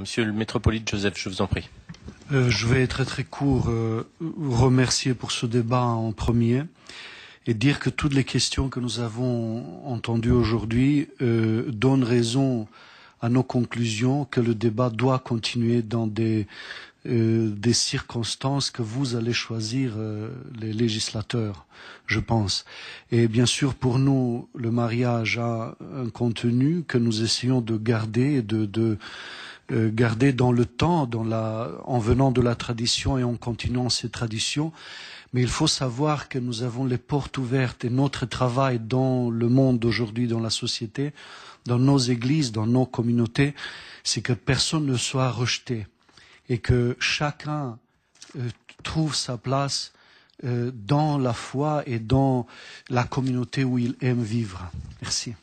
Monsieur le métropolite Joseph, je vous en prie. Euh, je vais très très court euh, remercier pour ce débat en premier et dire que toutes les questions que nous avons entendues aujourd'hui euh, donnent raison à nos conclusions que le débat doit continuer dans des, des circonstances que vous allez choisir les législateurs, je pense. Et bien sûr, pour nous, le mariage a un contenu que nous essayons de garder et de, de euh, Garder dans le temps, dans la, en venant de la tradition et en continuant ces traditions. Mais il faut savoir que nous avons les portes ouvertes et notre travail dans le monde d'aujourd'hui, dans la société, dans nos églises, dans nos communautés, c'est que personne ne soit rejeté et que chacun euh, trouve sa place euh, dans la foi et dans la communauté où il aime vivre. Merci.